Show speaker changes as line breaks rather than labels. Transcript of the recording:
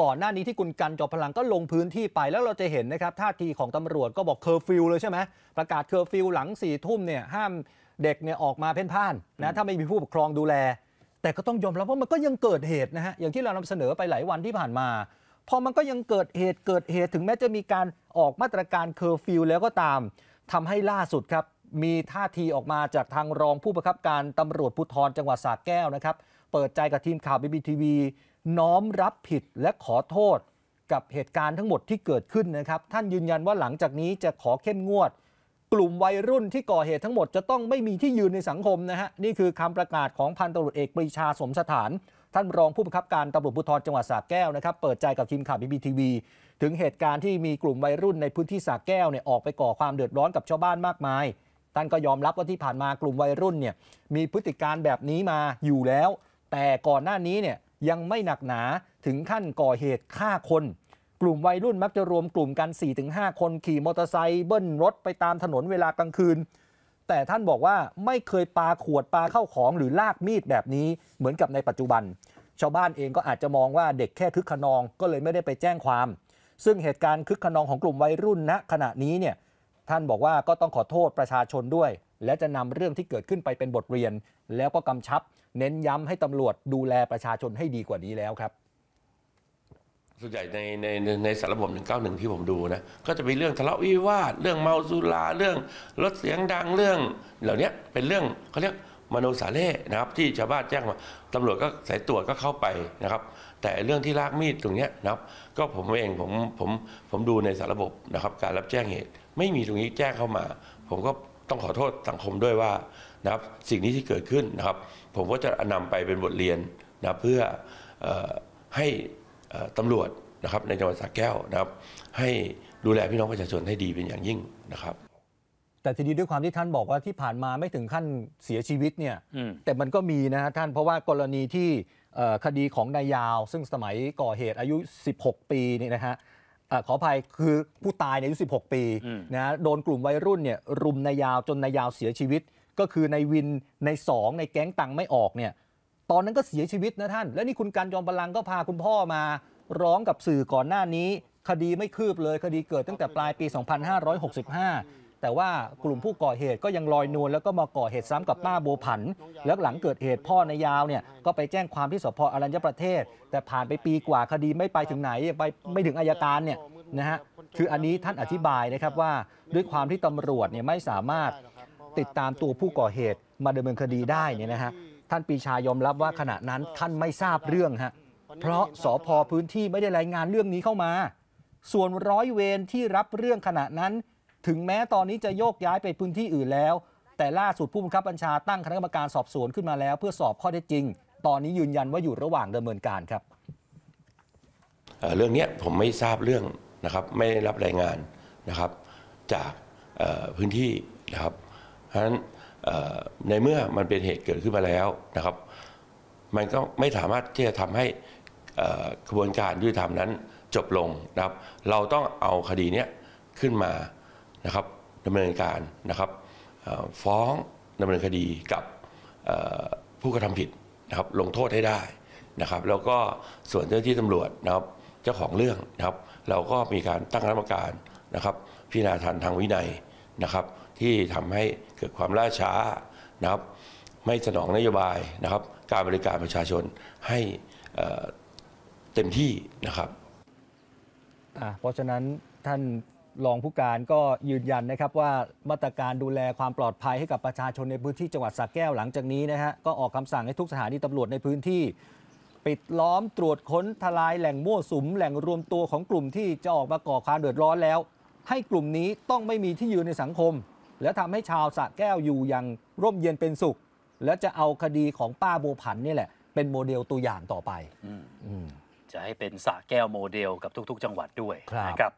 ก่อนหน้านี้ที่คุณกันจอพลังก็ลงพื้นที่ไปแล้วเราจะเห็นนะครับ ท่าทีของตำรวจก็บอกเคอร์ฟิวเลยใช่ไหมประกาศเคอร์ฟิวหลังสี่ทุ่มเนี่ยห้ามเด็กเนี่ยออกมาเพ่นพ่านนะถ้าไม่มีผู้ปกครองดูแล แต่ก็ต้องยอมรับว่ามันก็ยังเกิดเหตุนะฮะอย่างที่เรานำเสนอไปหลายวันที่ผ่านมา พอมันก็ยังเกิดเหตุเกิดเหตุถึงแม้จะมีการออกมาตรการเคอร์ฟิวแล้วก็ตาม ทำให้ล่าสุดครับมีท่าทีออกมาจากทางรองผู้บังคับการตำรวจภูธรจังหวัดสระแก้วนะครับเปิดใจกับทีมข่าวบีบีทีวีน้อมรับผิดและขอโทษกับเหตุการณ์ทั้งหมดที่เกิดขึ้นนะครับ ท่านยืนยันว่าหลังจากนี้จะขอเข้มงวด กลุ่มวัยรุ่นที่ก่อเหตุทั้งหมดจะต้องไม่มีที่ยืนในสังคมนะฮะนี่คือคำประกาศของพันตำรวจเอกปรีชาสมสถาน ท่านรองผู้บังคับการตำรวจภูธรจังหวัดสระแก้วนะครับเปิดใจกับทีมข่าวบีบีทีวีถึงเหตุการณ์ที่มีกลุ่มวัยรุ่นในพื้นที่สระแก้วเนี่ยออกไปก่อความเดือดร้อนกับชาวบ้านมากมายท่านก็ยอมรับว่าที่ผ่านมากลุ่มวัยรุ่นเนี่ยมีพฤติการแบบนี้มาอยู่แล้ว แต่ก่อนหน้านี้เนี่ยยังไม่หนักหนาถึงขั้นก่อเหตุฆ่าคน กลุ่มวัยรุ่นมักจะรวมกลุ่มกัน 4-5 คนขี่มอเตอร์ไซค์เบิ้ลรถไปตามถนนเวลากลางคืน แต่ท่านบอกว่าไม่เคยปาขวดปาเข้าของหรือลากมีดแบบนี้เหมือนกับในปัจจุบัน ชาวบ้านเองก็อาจจะมองว่าเด็กแค่คึกขนองก็เลยไม่ได้ไปแจ้งความ ซึ่งเหตุการณ์คึกขนองของกลุ่มวัยรุ่นณนะขณะนี้เนี่ยท่านบอกว่าก็ต้องขอโทษประชาชนด้วยและจะนำเรื่องที่เกิดขึ้นไปเป็นบทเรียน แล้วก็กำชับ เน้นย้ำให้ตำรวจดูแลประชาชนให้ดีกว่านี้แล้วครับ
ส่วนใหญ่ในในในสารระบบ191ที่ผมดูนะก็จะมีเรื่องทะเลาะวิวาทเรื่องเมาสุราเรื่องรถเสียงดังเรื่องเหล่านี้เป็นเรื่องเขาเรียกมโนสาเล่นะครับ ที่ชาวบ้านแจ้งมาตำรวจก็สายตรวจก็เข้าไปนะครับ แต่เรื่องที่ลากมีดตรงนี้นะครับ ก็ผมเองผมผมผมดูในสารระบบนะครับการรับแจ้งเหตุ ไม่มีตรงนี้แจ้งเข้ามา ผมก็ต้องขอโทษสังคมด้วยว่านะครับสิ่งนี้ที่เกิดขึ้นนะครับ ผมก็จะนำไปเป็นบทเรียนนะเพื่อให้ตำรวจนะครับในจังหวัดสระแก้วนะครับ ให้ดูแลพี่น้องประชาชนให้ดีเป็นอย่างยิ่งนะครับ
แต่ทีนี้ด้วยความที่ท่านบอกว่าที่ผ่านมาไม่ถึงขั้น
เสียชีวิตเนี่ยแต
่มันก็มีนะฮะท่านเพราะว่ากรณีที่คดีของนายยาว ซึ่งสมัยก่อเหตุอายุ 16 ปีนี่นะฮะขออภัยคือผู้ตายในอายุ 16 ปีนะโดนกลุ่มวัยรุ่นเนี่ยรุมนายาวจนนายาวเสียชีวิต ก็คือในวินในสองในแก๊งตังไม่ออกเนี่ยตอนนั้นก็เสียชีวิตนะท่านและนี่คุณการยอมบาลังก็พาคุณพ่อมาร้องกับสื่อก่อนหน้านี้คดีไม่คืบเลยคดีเกิดตั้งแต่ปลายปี 2565แต่ว่ากลุ่มผู้ก่อเหตุก็ยังลอยนวลแล้วก็มาก่อเหตุซ้ำกับป้าโบผันแล้วหลังเกิดเหตุพ่อนายาวเนี่ยก็ไปแจ้งความที่สพอรัญญประเทศ แต่ผ่านไปปีกว่าคดีไม่ไปถึงไหน ไปไม่ถึงอายการเนี่ยนะฮะคืออันนี้ท่านอธิบายนะครับว่า ด้วยความที่ตำรวจเนี่ยไม่สามารถติดตามตัวผู้ก่อเหตุมาดำเนินคดีได้เนี่ยนะฮะท่านปีชายอมรับว่าขณะนั้นท่านไม่ทราบเรื่องฮะเพราะสพพื้นที่ไม่ได้รายงานเรื่องนี้เข้ามา ส่วนร้อยเวรที่รับเรื่องขณะนั้นถึงแม้ตอนนี้จะโยกย้ายไปพื้นที่อื่นแล้ว แต่ล่าสุดผู้บังคับบัญชาตั้งคณะกรรมการสอบสวนขึ้นมาแล้ว เพื่อสอบข้อเท็จจริง ตอนนี้ยืนยันว่าอยู่ระหว่างดำเนินการครับ
เรื่องนี้ผมไม่ทราบเรื่องนะครับ ไม่ได้รับรายงานนะครับ จากพื้นที่นะครับเพราะฉะนั้นในเมื่อมันเป็นเหตุเกิดขึ้นมาแล้วนะครับ มันก็ไม่สามารถที่จะทำให้กระบวนการยุติธรรมนั้นจบลงนะครับ เราต้องเอาคดีนี้ขึ้นมานะครับดำเนินการนะครับฟ้องดำเนินคดีกับผู้กระทำผิดนะครับลงโทษให้ได้นะครับ แล้วก็ส่วนเจ้าที่ตำรวจนะครับเจ้าของเรื่องนะครับ เราก็มีการตั้งรัะกรรการนะครับ พิจารณาทางทางวินัยนะครับที่ทำให้เกิดความล่าช้านะครับไม่สนองนโยบายนะครับ การบริการประชาชนให้เต็มที่นะครับ
เพราะฉะนั้นท่านรองผู้การก็ยืนยันนะครับว่ามาตรการดูแลความปลอดภัยให้กับประชาชนในพื้นที่จังหวัดสระแก้วหลังจากนี้นะฮะก็ออกคำสั่งให้ทุกสถานีตำรวจในพื้นที่ ปิดล้อมตรวจค้นทลายแหล่งมั่วสุมแหล่งรวมตัวของกลุ่มที่จะออกมาก่อความเดือดร้อนแล้ว ให้กลุ่มนี้ต้องไม่มีที่ยืนในสังคม และทำให้ชาวสระแก้วอยู่อย่างร่มเย็นเป็นสุข และจะเอาคดีของป้าโบผันนี่แหละ เป็นโมเดลตัวอย่างต่อไปจะให้เป็นสระแก้วโมเดลกับทุก ๆ จังหวัดด้วยนะครับ